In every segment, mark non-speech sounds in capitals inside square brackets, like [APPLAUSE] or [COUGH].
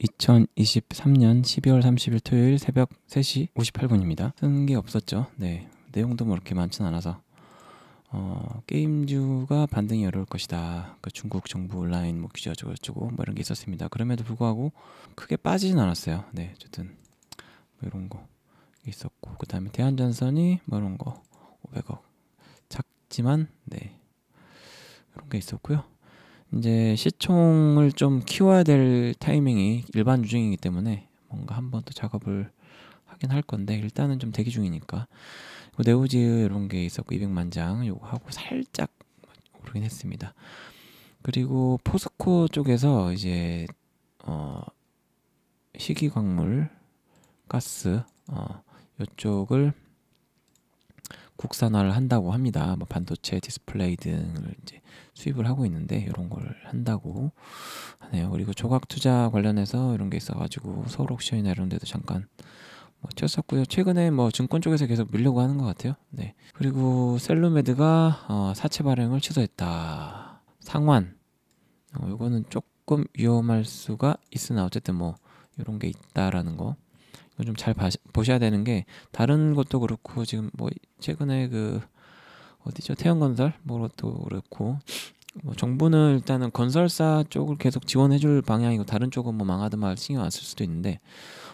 2023년 12월 30일 토요일 새벽 3시 58분입니다. 쓰게 없었죠. 네. 내용도 뭐 이렇게 많진 않아서. 어, 게임주가 반등이 어려울 것이다. 그 중국 정부 온라인 뭐 규제 어쩌고저쩌고 뭐 이런 게 있었습니다. 그럼에도 불구하고 크게 빠지진 않았어요. 네. 어쨌든 뭐 이런 거 있었고 그 다음에 대한전선이 뭐 이런 거 500억 작지만 네. 이런 게 있었고요. 이제 시총을 좀 키워야 될 타이밍이 일반 주중이기 때문에 뭔가 한 번 더 작업을 하긴 할 건데 일단은 좀 대기 중이니까 네오지 이런 게 있었고 200만 장 요거 하고 살짝 오르긴 했습니다. 그리고 포스코 쪽에서 이제 어 희귀광물 가스 어 요쪽을 국산화를 한다고 합니다. 뭐 반도체, 디스플레이 등을 이제 수입을 하고 있는데 이런 걸 한다고 하네요. 그리고 조각 투자 관련해서 이런 게 있어가지고 서울 옥션이나 이런 데도 잠깐 뭐 쳤었고요. 최근에 뭐 증권 쪽에서 계속 밀려고 하는 것 같아요. 네. 그리고 셀룸메드가 어, 사채 발행을 취소했다. 상환. 어, 이거는 조금 위험할 수가 있으나 어쨌든 뭐 이런 게 있다라는 거. 좀잘 보셔야 되는 게 다른 것도 그렇고 지금 뭐 최근에 그 어디죠 태양건설 뭐 그것도 그렇고 뭐 정부는 일단은 건설사 쪽을 계속 지원해줄 방향이고 다른 쪽은 뭐 망하든 말 신경 안 쓸 수도 있는데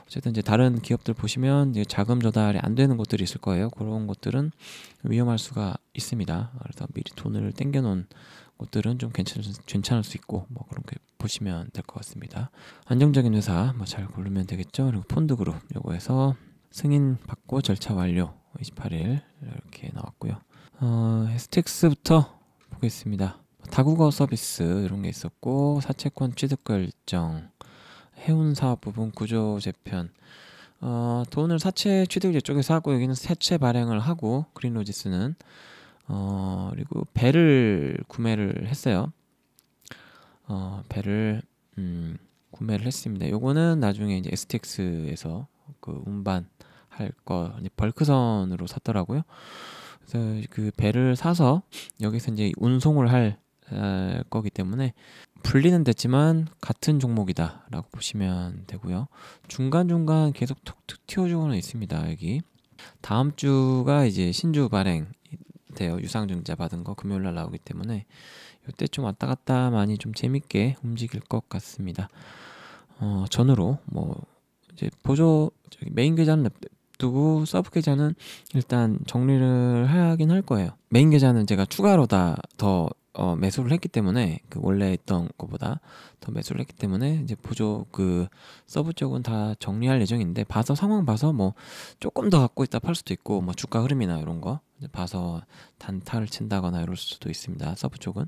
어쨌든 이제 다른 기업들 보시면 이제 자금 조달이 안 되는 것들이 있을 거예요. 그런 것들은 위험할 수가 있습니다. 그래서 미리 돈을 땡겨놓은 것들은좀 괜찮을, 괜찮을 수 있고 뭐 그렇게 보시면 될 것 같습니다. 안정적인 회사 뭐 잘 고르면 되겠죠. 그리고 폰드그룹 요거에서 승인 받고 절차 완료 28일 이렇게 나왔고요. 어, 스틱스부터 보겠습니다. 다국어 서비스 이런 게 있었고 사채권 취득 결정 해운 사업 부분 구조 재편 어, 돈을 사채 취득제 쪽에서 하고 여기는 사채 발행을 하고 그린로지스는 어, 그리고 배를 구매를 했어요. 어, 배를 음, 구매를 했습니다. 요거는 나중에 이제 STX에서 그 운반 할거 벌크선으로 샀더라고요. 그래서 그 배를 사서 여기서 이제 운송을 할 거기 때문에 분리는 됐지만 같은 종목이다라고 보시면 되고요. 중간중간 계속 툭툭 튀어주고는 있습니다. 여기 다음 주가 이제 신주 발행 돼요. 유상증자 받은 거 금요일 날 나오기 때문에 이때 좀 왔다 갔다 많이 좀 재밌게 움직일 것 같습니다. 어, 전으로 뭐 이제 보조 메인 계좌는 두고 서브 계좌는 일단 정리를 하긴 할 거예요. 메인 계좌는 제가 추가로 다더 어, 매수를 했기 때문에 그 원래 했던 것보다 더 매수를 했기 때문에 이제 보조 그 서브 쪽은 다 정리할 예정인데 봐서 상황 봐서 뭐 조금 더 갖고 있다 팔 수도 있고 뭐 주가 흐름이나 이런 거 봐서 단타를 친다거나 이럴 수도 있습니다. 서브 쪽은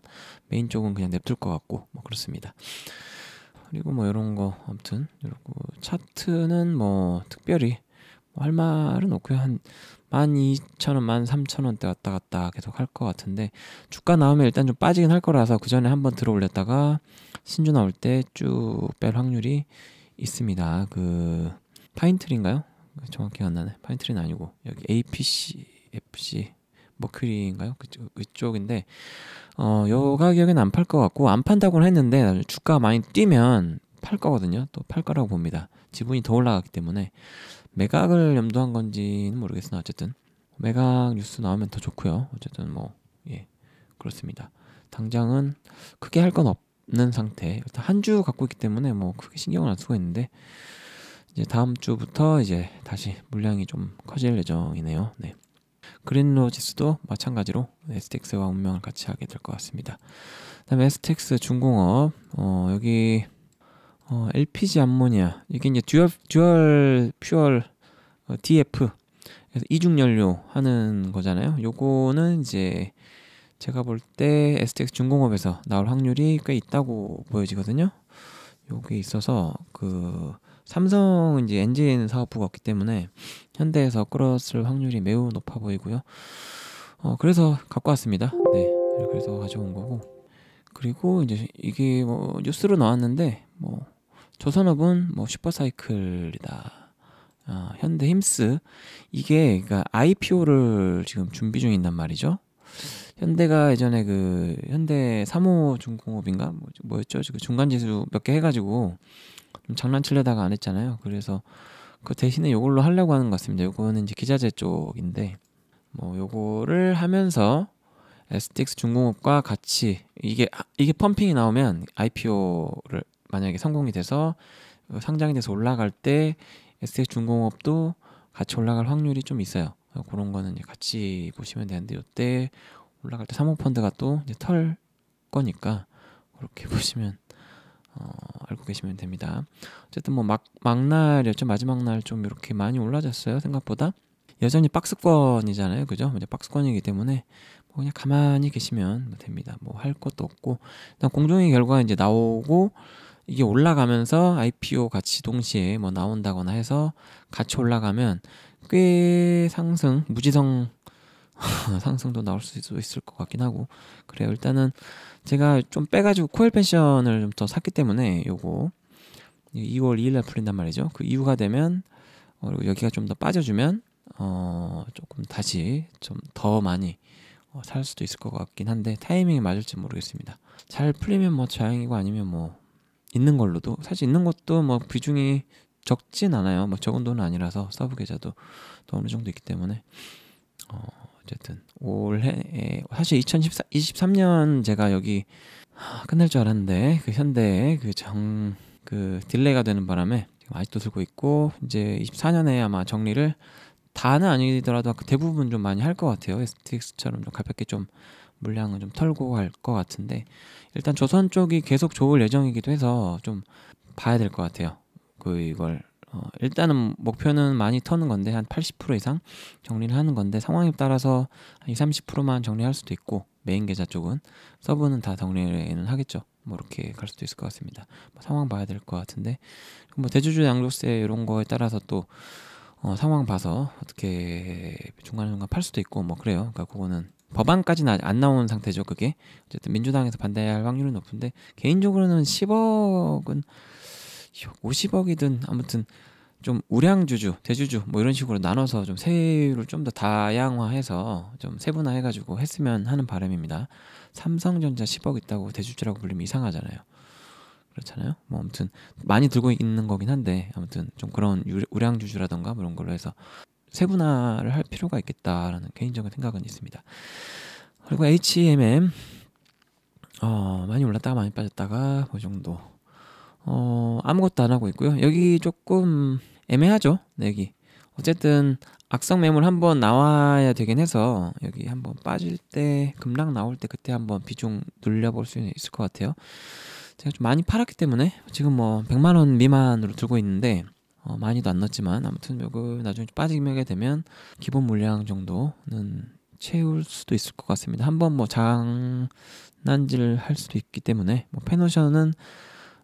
메인 쪽은 그냥 냅둘 것 같고 뭐 그렇습니다. 그리고 뭐 이런 거 아무튼 이렇고 차트는 뭐 특별히 뭐할 말은 없고요 한 만2천원만3천원대 왔다 갔다 계속 할 것 같은데 주가 나오면 일단 좀 빠지긴 할 거라서 그 전에 한번 들어 올렸다가 신주 나올 때 쭉 뺄 확률이 있습니다. 그 파인트리인가요? 정확히 안 나네. 파인트리는 아니고 여기 APC, FC 머큐리인가요? 뭐 그쪽, 그쪽인데 어, 요가격에는안 팔 것 같고 안 판다고는 했는데 주가 많이 뛰면 팔 거거든요. 또 팔 거라고 봅니다. 지분이 더 올라가기 때문에 매각을 염두한 건지는 모르겠으나 어쨌든 매각 뉴스 나오면 더 좋고요. 어쨌든 뭐 예 그렇습니다. 당장은 크게 할 건 없는 상태. 일단 한 주 갖고 있기 때문에 뭐 크게 신경을 안 쓰고 있는데 이제 다음 주부터 이제 다시 물량이 좀 커질 예정이네요. 네. 그린로지스도 마찬가지로 에스텍스와 운명을 같이 하게 될 것 같습니다. 다음에 스텍스 중공업 어, 여기 어, LPG 암모니아 이게 이제 듀얼 듀얼 퓨얼 DF 어, 그래서 이중연료 하는 거잖아요. 요거는 이제 제가 볼 때 STX 중공업에서 나올 확률이 꽤 있다고 보여지거든요. 여기 있어서 그 삼성 이제 엔진 사업부가 없기 때문에 현대에서 끌었을 확률이 매우 높아 보이고요. 어 그래서 갖고 왔습니다. 네, 그래서 가져온 거고 그리고 이제 이게 뭐 뉴스로 나왔는데 뭐 조선업은 뭐 슈퍼사이클이다. 어, 현대 힘스 이게 그러니까 IPO를 지금 준비 중인단 말이죠. 현대가 예전에 그 현대 3호 중공업인가 뭐, 뭐였죠? 그 중간 지수 몇 개 해가지고 장난치려다가 안 했잖아요. 그래서 그 대신에 요걸로 하려고 하는 것 같습니다. 요거는 이제 기자재 쪽인데 뭐 요거를 하면서 STX 중공업과 같이 이게 이게 펌핑이 나오면 IPO를 만약에 성공이 돼서 상장이 돼서 올라갈 때 STX 중공업도 같이 올라갈 확률이 좀 있어요. 그런 거는 같이 보시면 되는데 이때 올라갈 때 사모펀드가 또 이제 털 거니까 그렇게 [LAUGHS] 보시면 어, 알고 계시면 됩니다. 어쨌든 뭐 막 막날이었죠 마지막 날 좀 이렇게 많이 올라졌어요 생각보다 여전히 박스권이잖아요, 그죠? 이제 박스권이기 때문에 뭐 그냥 가만히 계시면 됩니다. 뭐 할 것도 없고 일단 공정의 결과 이제 나오고 이게 올라가면서 IPO 같이 동시에 뭐 나온다거나 해서 같이 올라가면 꽤 상승, 무지성 [LAUGHS] 상승도 나올 수도 있을 것 같긴 하고 그래요. 일단은 제가 좀 빼가지고 코일 펜션을 좀 더 샀기 때문에 요거 2월 2일날 풀린단 말이죠. 그이후가 되면 어, 그리고 여기가 좀 더 빠져주면 어, 조금 다시 좀 더 많이 어, 살 수도 있을 것 같긴 한데 타이밍이 맞을지 모르겠습니다. 잘 풀리면 뭐 자양이고 아니면 뭐 있는 걸로도 사실 있는 것도 뭐 비중이 적진 않아요. 뭐 적은 돈은 아니라서 서브 계좌도 또 어느 정도 있기 때문에 어, 어쨌든 올해 예, 사실 2023년 제가 여기 하, 끝날 줄 알았는데 그현대에 그정그 그 딜레이가 되는 바람에 지금 아직도 들고 있고 이제 24년에 아마 정리를 다는 아니더라도 그 대부분 좀 많이 할 것 같아요. s t 스처럼좀 가볍게 좀 물량은 좀 털고 할것 같은데 일단 조선 쪽이 계속 좋을 예정이기도 해서 좀 봐야 될 것 같아요. 그 이걸 어, 일단은 목표는 많이 터는 건데 한 80% 이상 정리를 하는 건데 상황에 따라서 한 20, 30%만 정리할 수도 있고 메인 계좌 쪽은 서브는 다 정리는 하겠죠. 뭐 이렇게 갈 수도 있을 것 같습니다. 뭐 상황 봐야 될 것 같은데 뭐 대주주 양도세 이런 거에 따라서 또 어, 상황 봐서 어떻게 중간중간 팔 수도 있고 뭐 그래요. 그러니까 그거는 법안까지는 안 나온 상태죠 그게 어쨌든 민주당에서 반대할 확률은 높은데 개인적으로는 10억은 50억이든 아무튼 좀 우량주주, 대주주 뭐 이런 식으로 나눠서 좀 세율을 좀 더 다양화해서 좀 세분화해가지고 했으면 하는 바람입니다. 삼성전자 10억 있다고 대주주라고 불리면 이상하잖아요. 그렇잖아요. 뭐 아무튼 많이 들고 있는 거긴 한데 아무튼 좀 그런 우량주주라던가 그런 걸로 해서 세분화를 할 필요가 있겠다라는 개인적인 생각은 있습니다. 그리고 HMM 어, 많이 올랐다가 많이 빠졌다가 그 정도 어, 아무것도 안 하고 있고요. 여기 조금 애매하죠. 네, 여기 어쨌든 악성 매물 한번 나와야 되긴 해서 여기 한번 빠질 때 급락 나올 때 그때 한번 비중 늘려볼 수 있을 것 같아요. 제가 좀 많이 팔았기 때문에 지금 뭐 100만 원 미만으로 들고 있는데 어, 많이도 안 넣었지만 아무튼 요거 나중에 빠지게 되면 기본 물량 정도는 채울 수도 있을 것 같습니다. 한번 뭐 장난질 할 수도 있기 때문에 뭐 페노션은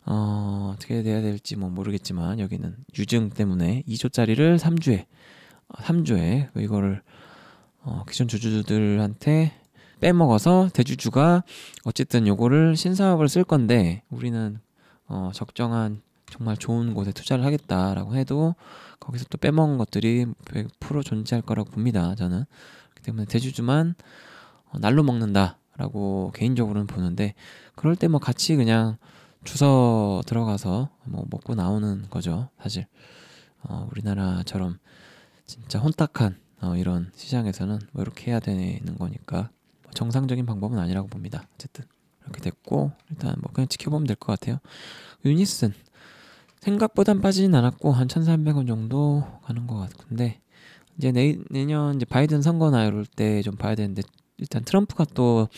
어, 어떻게 돼야 될지 뭐 모르겠지만 여기는 유증 때문에 2조짜리를 3주에 3조에 어, 이거를 어, 기존 주주들한테 빼먹어서 대주주가 어쨌든 요거를 신사업을 쓸 건데 우리는 어, 적정한 정말 좋은 곳에 투자를 하겠다라고 해도 거기서 또 빼먹은 것들이 100% 존재할 거라고 봅니다. 저는 그렇기 때문에 대주주만 어, 날로 먹는다라고 개인적으로는 보는데 그럴 때 뭐 같이 그냥 주서 들어가서 뭐 먹고 나오는 거죠. 사실 어, 우리나라처럼 진짜 혼탁한 어, 이런 시장에서는 뭐 이렇게 해야 되는 거니까 뭐 정상적인 방법은 아니라고 봅니다. 어쨌든 이렇게 됐고 일단 뭐 그냥 지켜보면 될 것 같아요. 유니슨 생각보단 빠지진 않았고 한 1,300원 정도 가는 것 같은데 이제 내, 내년 이제 바이든 선거나 이럴 때 좀 봐야 되는데 일단 트럼프가 또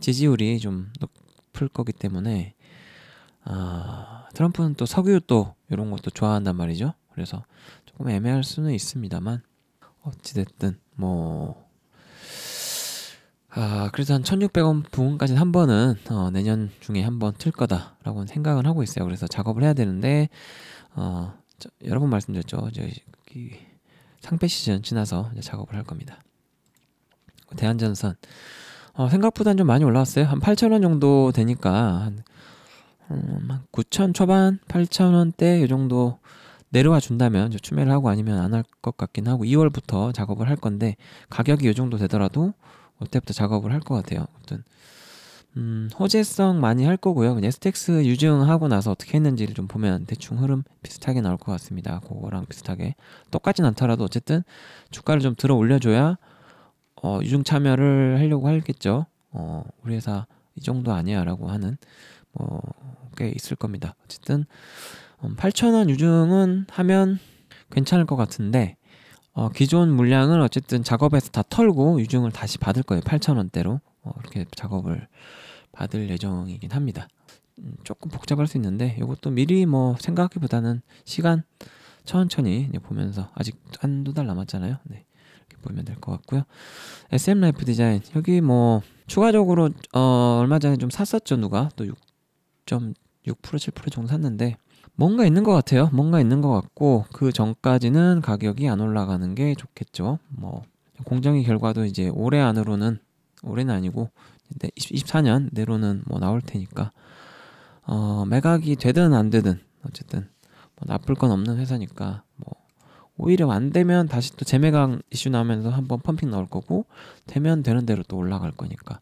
지지율이 좀 높을 거기 때문에 아, 트럼프는 또 석유 또 이런 것도 좋아한단 말이죠. 그래서 조금 애매할 수는 있습니다만 어찌됐든 뭐 아, 그래서 한 1600원 부근까지는한 번은 어, 내년 중에 한 번 틀 거다라고 생각은 하고 있어요. 그래서 작업을 해야 되는데 어, 저, 여러 번 말씀드렸죠. 저, 기 상패 시즌 지나서 이제 작업을 할 겁니다. 그 대한전선 어, 생각보다는 좀 많이 올라왔어요. 한 8,000원 정도 되니까 한, 음, 한9,000 초반, 8,000원대 이 정도 내려와 준다면 추매를 하고 아니면 안 할 것 같긴 하고 2월부터 작업을 할 건데 가격이 이 정도 되더라도 그때부터 작업을 할 것 같아요. 아무튼 음, 호재성 많이 할 거고요. 그냥 스택스 유증하고 나서 어떻게 했는지를 좀 보면 대충 흐름 비슷하게 나올 것 같습니다. 그거랑 비슷하게 똑같진 않더라도 어쨌든 주가를 좀 들어 올려줘야 어, 유증 참여를 하려고 하겠죠. 어, 우리 회사 이 정도 아니야라고 하는 뭐 꽤 있을 겁니다. 어쨌든 8천원 음, 유증은 하면 괜찮을 것 같은데 어, 기존 물량은 어쨌든 작업해서 다 털고 유증을 다시 받을 거예요. 8,000원대로. 어, 이렇게 작업을 받을 예정이긴 합니다. 음, 조금 복잡할 수 있는데 이것도 미리 뭐 생각하기보다는 시간 천천히 보면서 아직 한두 달 남았잖아요. 네. 이렇게 보면 될 것 같고요. SM 라이프 디자인 여기 뭐 추가적으로 어, 얼마 전에 좀 샀었죠 누가 또 6.6% 7% 정도 샀는데 뭔가 있는 것 같아요. 뭔가 있는 것 같고 그 전까지는 가격이 안 올라가는 게 좋겠죠. 뭐 공정의 결과도 이제 올해 안으로는 올해는 아니고 24년 내로는 뭐 나올 테니까 어, 매각이 되든 안 되든 어쨌든 뭐 나쁠 건 없는 회사니까 뭐 오히려 안 되면 다시 또 재매각 이슈 나면서 한번 펌핑 나올 거고 되면 되는 대로 또 올라갈 거니까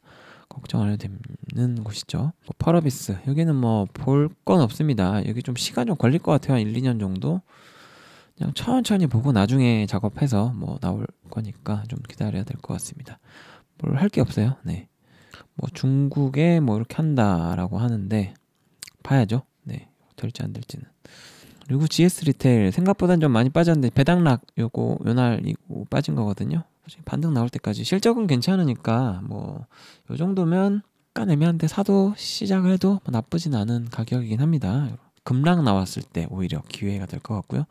걱정 안 해도 되는 곳이죠. 파라비스 뭐, 여기는 뭐 볼 건 없습니다. 여기 좀 시간 좀 걸릴 것 같아요. 한 1, 2년 정도. 그냥 천천히 보고 나중에 작업해서 뭐 나올 거니까 좀 기다려야 될 것 같습니다. 뭘 할 게 없어요. 네. 뭐 중국에 뭐 이렇게 한다라고 하는데 봐야죠. 네. 될지 안 될지는. 그리고 GS 리테일 생각보다는 좀 많이 빠졌는데 배당락 요거 요날 이거 빠진 거거든요. 나중에 반등 나올 때까지 실적은 괜찮으니까 뭐 요 정도면 약간 애매한데 사도 시작을 해도 뭐 나쁘진 않은 가격이긴 합니다. 금락 나왔을 때 오히려 기회가 될 것 같고요.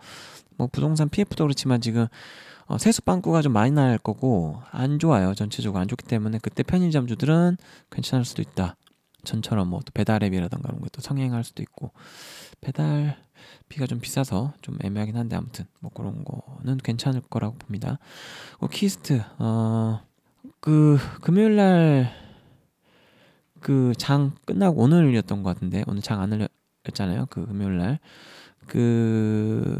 뭐 부동산 PF도 그렇지만 지금 어, 세수 빵꾸가 좀 많이 날 거고 안 좋아요 전체적으로 안 좋기 때문에 그때 편의점주들은 괜찮을 수도 있다. 전처럼 뭐또 배달앱이라던가 그런 것도 성행할 수도 있고 배달비가좀 비싸서 좀 애매하긴 한데 아무튼 뭐 그런 거는 괜찮을 거라고 봅니다. 어, 키스트 어, 그 금요일 날그 장 끝나고 오늘이었던 것 같은데 오늘 장 안 열렸잖아요. 그 금요일 날그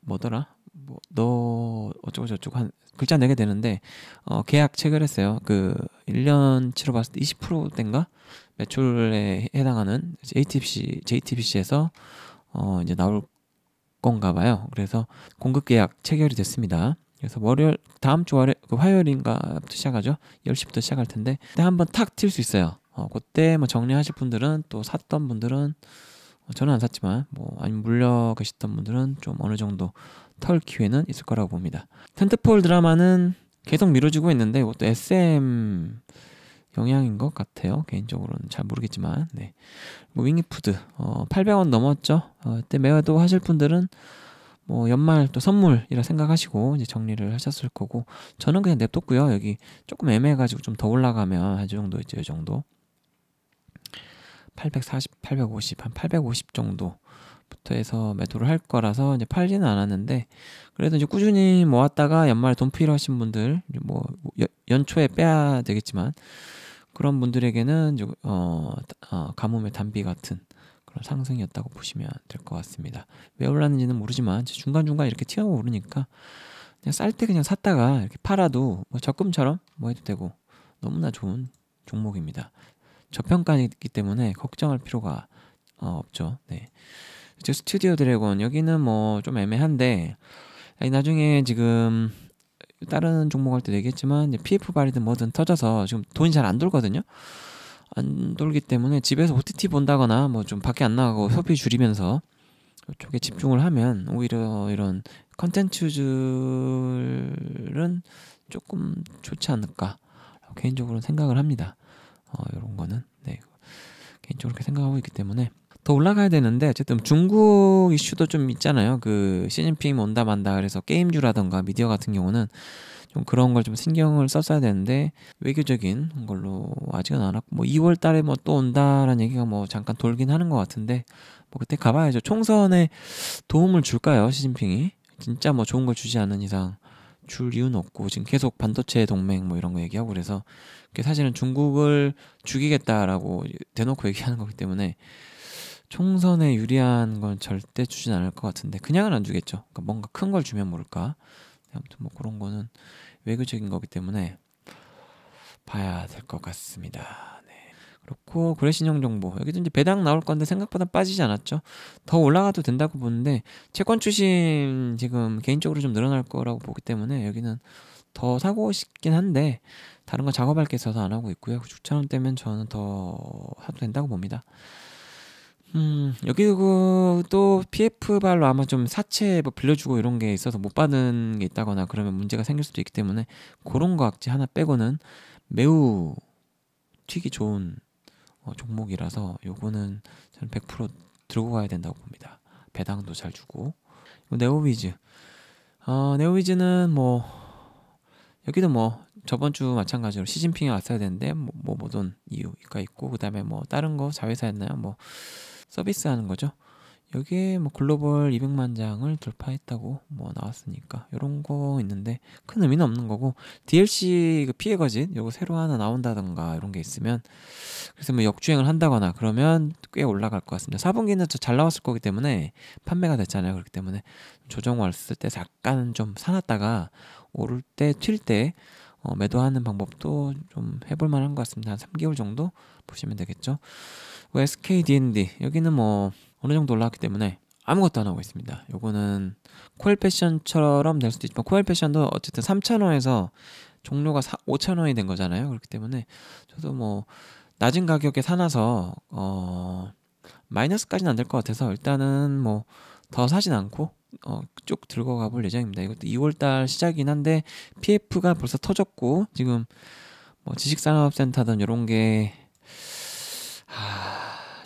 뭐더라 뭐 너 어쩌고 저쩌고 한 글자 내게 네 되는데 어, 계약 체결했어요. 그 1년치로 봤을 때 2 0대가 매출에 해당하는 JTBC, JTBC에서 어 이제 나올 건가 봐요. 그래서 공급 계약 체결이 됐습니다. 그래서 월요일 다음 주 월요 그 화요일인가부터 시작하죠. 10시부터 시작할 텐데 그때 한번 탁 튈 수 있어요. 어 그때 뭐 정리하실 분들은 또 샀던 분들은 어, 저는 안 샀지만 뭐 아니면 물려 계셨던 분들은 좀 어느 정도 털 기회는 있을 거라고 봅니다. 텐트폴 드라마는 계속 미뤄지고 있는데 이것도 SM 영향인 것 같아요. 개인적으로는 잘 모르겠지만, 네. 뭐 윙이푸드 어, 800원 넘었죠. 어, 때 매도 하실 분들은 뭐 연말 또 선물이라 생각하시고 이제 정리를 하셨을 거고 저는 그냥 냅뒀고요. 여기 조금 애매해가지고 좀 더 올라가면 한 정도 있죠, 이 정도 840, 850, 한 850 정도. 부터 해서 매도를 할 거라서 이제 팔지는 않았는데 그래도 이제 꾸준히 모았다가 연말에 돈 필요하신 분들 뭐 연초에 빼야 되겠지만 그런 분들에게는 어, 어, 가뭄의 단비 같은 그런 상승이었다고 보시면 될 것 같습니다. 왜 올랐는지는 모르지만 중간중간 이렇게 튀어 오르니까 그냥 쌀 때 그냥 샀다가 이렇게 팔아도 뭐 적금처럼 뭐 해도 되고 너무나 좋은 종목입니다. 저평가이기 때문에 걱정할 필요가 어, 없죠. 네. 이 스튜디오 드래곤 여기는 뭐 좀 애매한데 나중에 지금 다른 종목 할 때 얘기했지만 PF 발이든 뭐든 터져서 지금 돈이 잘 안 돌거든요. 안 돌기 때문에 집에서 OTT 본다거나 뭐 좀 밖에 안 나가고 소비 줄이면서 이 쪽에 집중을 하면 오히려 이런 컨텐츠들은 조금 좋지 않을까 개인적으로 생각을 합니다. 어, 이런 거는 네 개인적으로 그렇게 생각하고 있기 때문에 더 올라가야 되는데 어쨌든 중국 이슈도 좀 있잖아요. 그 시진핑 온다 만다 그래서 게임주라던가 미디어 같은 경우는 좀 그런 걸 좀 신경을 썼어야 되는데 외교적인 걸로 아직은 안 왔고 뭐 2월 달에 뭐 또 온다라는 얘기가 뭐 잠깐 돌긴 하는 것 같은데 뭐 그때 가봐야죠. 총선에 도움을 줄까요? 시진핑이 진짜 뭐 좋은 걸 주지 않는 이상 줄 이유는 없고 지금 계속 반도체 동맹 뭐 이런 거 얘기하고 그래서 사실은 중국을 죽이겠다라고 대놓고 얘기하는 거기 때문에 총선에 유리한 건 절대 주진 않을 것 같은데 그냥은 안 주겠죠. 그러니까 뭔가 큰 걸 주면 모를까. 아무튼 뭐 그런 거는 외교적인 거기 때문에 봐야 될 것 같습니다. 네. 그렇고 구래신용 정보 여기도 이제 배당 나올 건데 생각보다 빠지지 않았죠. 더 올라가도 된다고 보는데 채권 출신 지금 개인적으로 좀 늘어날 거라고 보기 때문에 여기는 더 사고 싶긴 한데 다른 거 작업할 게 있어서 안 하고 있고요. 6천 그 원대면 저는 더하도 된다고 봅니다. 음, 여기도 그 또 PF발로 아마 좀 사채 뭐 빌려주고 이런 게 있어서 못 받는 게 있다거나 그러면 문제가 생길 수도 있기 때문에 그런 거 악재 하나 빼고는 매우 튀기 좋은 어, 종목이라서 요거는 저는 100% 들고 가야 된다고 봅니다. 배당도 잘 주고. 네오비즈. 어, 네오비즈는 뭐 여기도 뭐 저번 주 마찬가지로 시진핑이 왔어야 되는데 뭐, 뭐 모든 이유가 있고 그다음에 뭐 다른 거 자회사였나요? 뭐 서비스하는 거죠. 여기에 뭐 글로벌 200만 장을 돌파했다고 뭐 나왔으니까 이런 거 있는데 큰 의미는 없는 거고 DLC 그 피해 거진 요거 새로 하나 나온다던가 이런 게 있으면 그래서 뭐 역주행을 한다거나 그러면 꽤 올라갈 것 같습니다. 4분기는 저 잘 나왔을 거기 때문에 판매가 됐잖아요. 그렇기 때문에 조정 왔을 때 잠깐 좀 사놨다가 오를 때튈때 어, 매도하는 방법도 좀 해볼 만한 것 같습니다. 한 3개월 정도 보시면 되겠죠. SKDND 여기는 뭐 어느 정도 올라왔기 때문에 아무것도 안 하고 있습니다. 요거는 코엘 패션처럼 될 수도 있지만 코엘 패션도 어쨌든 3,000원에서 종료가 5,000원이 된 거잖아요. 그렇기 때문에 저도 뭐 낮은 가격에 사놔서 어 마이너스까지는 안 될 것 같아서 일단은 뭐더 사진 않고 어, 쭉 들고 가볼 예정입니다. 이것도 2월달 시작이긴 한데 PF가 벌써 터졌고 지금 뭐 지식산업센터든 이런 게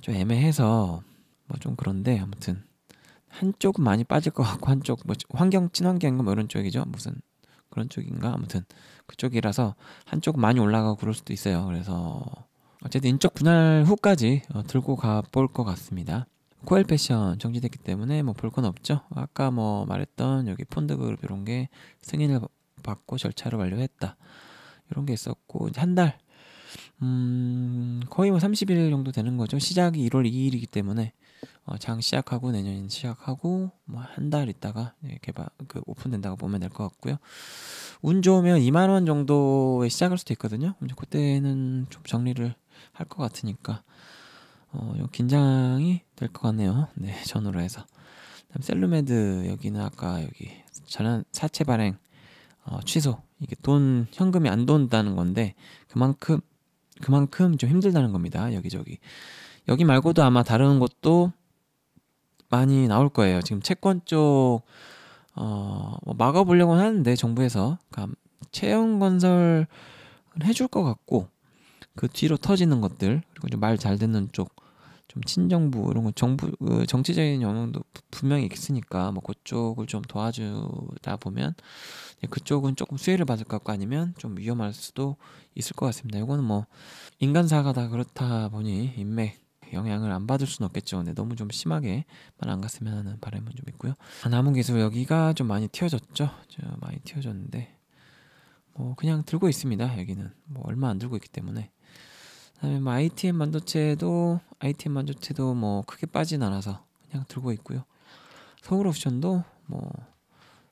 좀 애매해서 뭐좀 그런데 아무튼 한쪽은 많이 빠질 것 같고 한쪽 뭐 환경 친환경인가 뭐 이런 쪽이죠 무슨 그런 쪽인가 아무튼 그쪽이라서 한쪽 많이 올라가고 그럴 수도 있어요. 그래서 어쨌든 인적 분할 후까지 어, 들고 가볼 것 같습니다. 코엘 패션 정지됐기 때문에 뭐 볼 건 없죠. 아까 뭐 말했던 여기 폰드 그룹 이런 게 승인을 받고 절차를 완료했다. 이런 게 있었고 한 달. 음, 거의 뭐 30일 정도 되는 거죠. 시작이 1월 2일이기 때문에 어, 장 시작하고 내년 시작하고 뭐 한 달 있다가 개발 그 오픈된다고 보면 될 것 같고요. 운 좋으면 2만 원 정도에 시작할 수도 있거든요. 그때는 좀 정리를 할 것 같으니까 어, 좀 긴장이 될 것 같네요. 네, 전후로 해서. 다음 셀루메드 여기는 아까 여기 전환 사채 발행 어, 취소 이게 돈 현금이 안 돈다는 건데 그만큼 그만큼 좀 힘들다는 겁니다. 여기저기 여기 말고도 아마 다른 것도 많이 나올 거예요. 지금 채권 쪽 어, 뭐 막아보려고 하는데 정부에서 그러니까 채용 건설 해줄 것 같고 그 뒤로 터지는 것들 그리고 말잘 듣는 쪽좀 친정부 이런 거 정부 그 정치적인 영향도 분명히 있으니까 뭐 그쪽을 좀 도와주다 보면 그쪽은 조금 수혜를 받을 것 같고 아니면 좀 위험할 수도 있을 것 같습니다. 이거는 뭐 인간사가 다 그렇다 보니 인맥 영향을 안 받을 수는 없겠죠. 근데 너무 좀 심하게만 안 갔으면 하는 바람은 좀 있고요. 아, 남은 기술 여기가 좀 많이 튀어졌죠. 많이 튀어졌는데 뭐 그냥 들고 있습니다. 여기는 뭐 얼마 안 들고 있기 때문에 그다음에 뭐 ITM 반도체도 ITM 반도체도 뭐 크게 빠진 않아서 그냥 들고 있고요. 서울 옵션도 뭐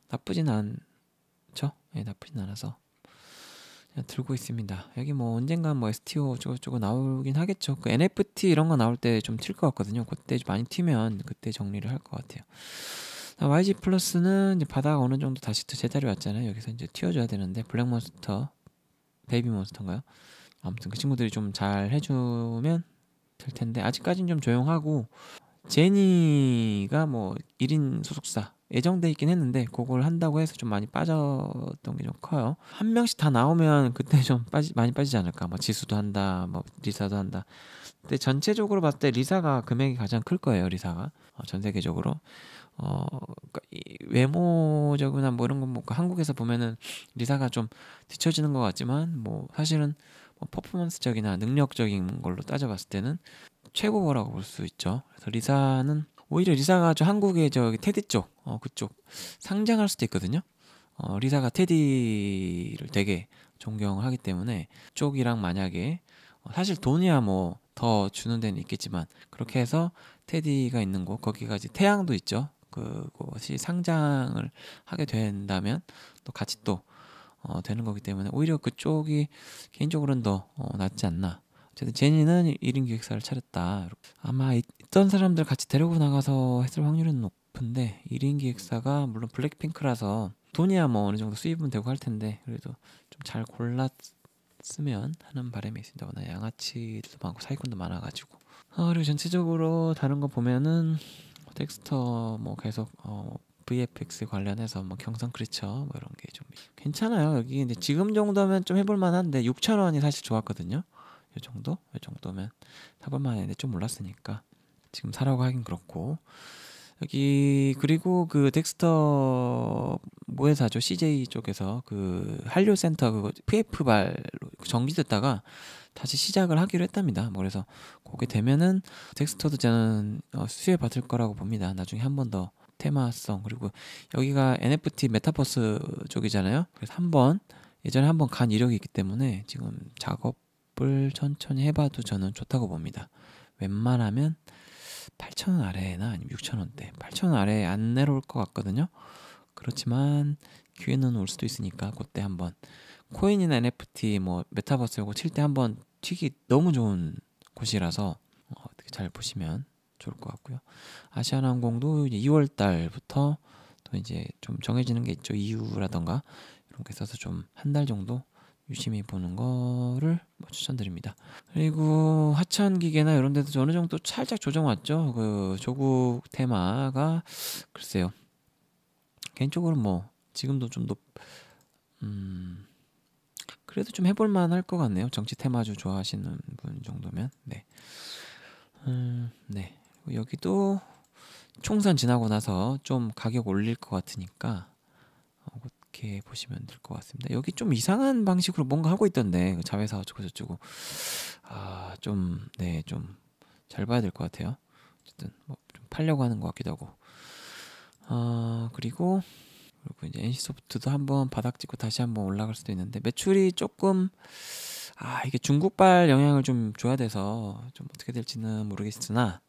나쁘진 않죠. 예, 나쁘진 않아서 그냥 들고 있습니다. 여기 뭐언젠간뭐 STO 저거저거 나오긴 하겠죠. 그 NFT 이런 거 나올 때 좀 튈 것 같거든요. 그때 많이 튀면 그때 정리를 할 것 같아요. YG 플러스는 이제 바닥 어느 정도 다시 또 제자리 왔잖아요. 여기서 이제 튀어줘야 되는데 블랙몬스터 베이비 몬스터인가요? 아무튼 그 친구들이 좀 잘 해주면 될 텐데 아직까지는 좀 조용하고 제니가 뭐 1인 소속사 예정돼 있긴 했는데 그걸 한다고 해서 좀 많이 빠졌던 게 좀 커요. 한 명씩 다 나오면 그때 좀 빠지 많이 빠지지 않을까. 뭐 지수도 한다, 뭐 리사도 한다. 근데 전체적으로 봤을 때 리사가 금액이 가장 클 거예요. 리사가 어, 전 세계적으로 어 그러니까 외모적이나 뭐 이런 건뭐 그 한국에서 보면은 리사가 좀 뒤처지는 것 같지만 뭐 사실은 어, 퍼포먼스적이나 능력적인 걸로 따져봤을 때는 최고라고 볼 수 있죠. 그래서 리사는 오히려 리사가 저 한국의 저기 테디 쪽, 어, 그쪽 상장할 수도 있거든요. 어, 리사가 테디를 되게 존경을 하기 때문에 쪽이랑 만약에 어, 사실 돈이야 뭐 더 주는 데는 있겠지만 그렇게 해서 테디가 있는 곳 거기까지 태양도 있죠. 그곳이 상장을 하게 된다면 또 같이 또 어, 되는 거기 때문에 오히려 그쪽이 개인적으로는 더 어, 낫지 않나. 어쨌든 제니는 1인 기획사를 차렸다. 아마 있던 사람들 같이 데리고 나가서 했을 확률은 높은데 1인 기획사가 물론 블랙핑크라서 돈이야 뭐 어느 정도 수입은 되고 할 텐데 그래도 좀 잘 골랐으면 하는 바람이 있습니다. 워낙 양아치도 많고 사기꾼도 많아가지고. 아, 그리고 전체적으로 다른 거 보면은 텍스터 뭐 계속 어, VFX 관련해서 뭐 경성 크리처 뭐 이런 게 좀 괜찮아요. 여기 근데 지금 정도면 좀 해볼 만한데 6천 원이 사실 좋았거든요. 이 정도? 이 정도면 사볼 만한데 좀몰랐으니까 지금 사라고 하긴 그렇고 여기 그리고 그 덱스터 모회사죠 CJ 쪽에서 그 한류 센터 그 PF 발로 정지됐다가 다시 시작을 하기로 했답니다. 뭐 그래서 그게 되면은 덱스터도 저는 어, 수혜 받을 거라고 봅니다. 나중에 한번더 테마성 그리고 여기가 NFT 메타버스 쪽이잖아요. 그래서 한번 예전에 한번 간 이력이 있기 때문에 지금 작업을 천천히 해봐도 저는 좋다고 봅니다. 웬만하면 8천원 아래나 아니면 6천원대8천원 아래에 안 내려올 것 같거든요. 그렇지만 기회는 올 수도 있으니까 그때 한번 코인이나 NFT 뭐 메타버스 이거 칠 때 한번 튀기 너무 좋은 곳이라서 어, 어떻게 잘 보시면 좋을 것 같고요. 아시아나항공도 2월 달부터 또 이제 좀 정해지는 게 있죠. 이유라던가 이런 게 있어서 좀 한 달 정도 유심히 보는 거를 뭐 추천드립니다. 그리고 하천 기계나 이런 데도 어느 정도 살짝 조정 왔죠. 그 조국 테마가 글쎄요. 개인적으로 뭐 지금도 좀 높, 음, 그래도 좀 해볼만 할것 같네요. 정치 테마주 좋아하시는 분 정도면. 네. 음, 네. 여기도 총선 지나고 나서 좀 가격 올릴 것 같으니까 이렇게 보시면 될 것 같습니다. 여기 좀 이상한 방식으로 뭔가 하고 있던데 그 자회사 어쩌고 저쩌고 아 좀 네 좀 잘 봐야 될 것 같아요. 어쨌든 뭐좀 팔려고 하는 것 같기도 하고 아 그리고 그리고 이제 NC소프트도 한번 바닥 찍고 다시 한번 올라갈 수도 있는데 매출이 조금 아 이게 중국발 영향을 좀 줘야 돼서 좀 어떻게 될지는 모르겠으나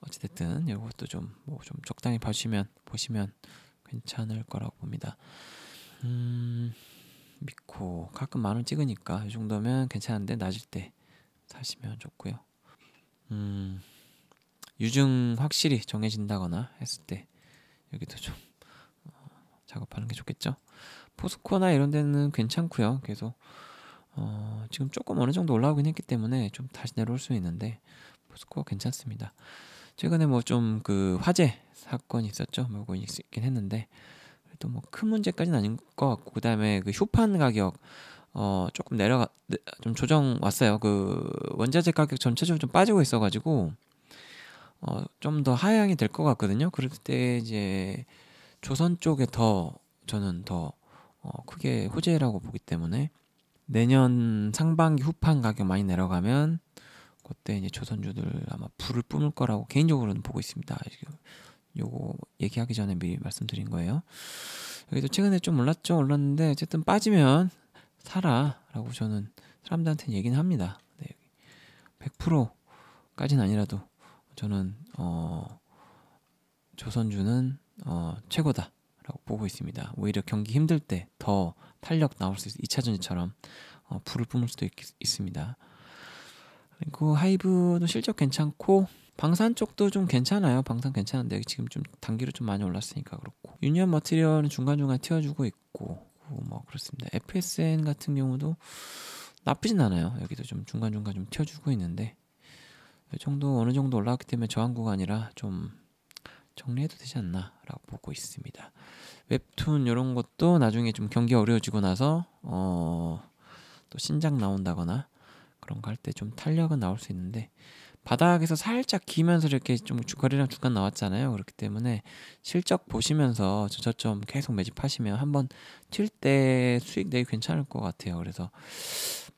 어찌됐든 이것도 좀 뭐좀 뭐 적당히 봐주시면 보시면 괜찮을 거라고 봅니다. 음, 미코 가끔 만원 찍으니까 이 정도면 괜찮은데 낮을 때 사시면 좋고요. 음, 유증 확실히 정해진다거나 했을 때 여기도 좀 어, 작업하는 게 좋겠죠. 포스코나 이런 데는 괜찮고요. 계속 어, 지금 조금 어느 정도 올라오긴 했기 때문에 좀 다시 내려올 수 있는데 포스코 괜찮습니다. 최근에 뭐 좀 그 화재 사건이 있었죠. 뭐고 있긴 했는데 그래도 뭐 큰 문제까지는 아닌 것 같고 그다음에 그휴판 가격 어 조금 내려가 네, 좀 조정 왔어요. 그 원자재 가격 전체적으로 좀 빠지고 있어가지고 어좀 더 하향이 될 것 같거든요. 그럴 때 이제 조선 쪽에 더 저는 더 어, 크게 호재라고 보기 때문에 내년 상반기 후판 가격 많이 내려가면 그때 이제 조선주들 아마 불을 뿜을 거라고 개인적으로는 보고 있습니다. 요거 얘기하기 전에 미리 말씀드린 거예요. 여기도 최근에 좀 올랐죠? 올랐는데 어쨌든 빠지면 사라라고 저는 사람들한테는 얘기는 합니다. 네, 100%까지는 아니라도 저는 어, 조선주는 어, 최고다라고 보고 있습니다. 오히려 경기 힘들 때 더 탄력 나올 수 있어 2차전처럼 어, 불을 뿜을 수도 있, 있습니다. 그리고 하이브도 실적 괜찮고 방산 쪽도 좀 괜찮아요. 방산 괜찮은데 지금 좀 단기로 좀 많이 올랐으니까 그렇고 유니언 머티리얼은 중간중간 튀어주고 있고 뭐 그렇습니다. FSN 같은 경우도 나쁘진 않아요. 여기도 좀 중간중간 좀 튀어주고 있는데 이 정도 어느 정도 올라왔기 때문에 저항 구간이라 좀 정리해도 되지 않나라고 보고 있습니다. 웹툰 이런 것도 나중에 좀 경기 어려워지고 나서 어또 신작 나온다거나 그런 거 할 때 좀 탄력은 나올 수 있는데 바닥에서 살짝 기면서 이렇게 좀 주거리랑 중간 나왔잖아요. 그렇기 때문에 실적 보시면서 저점 계속 매집하시면 한번 튈 때 수익 내기 괜찮을 것 같아요. 그래서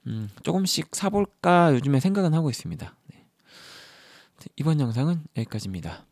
음, 조금씩 사볼까 요즘에 생각은 하고 있습니다. 네. 이번 영상은 여기까지입니다.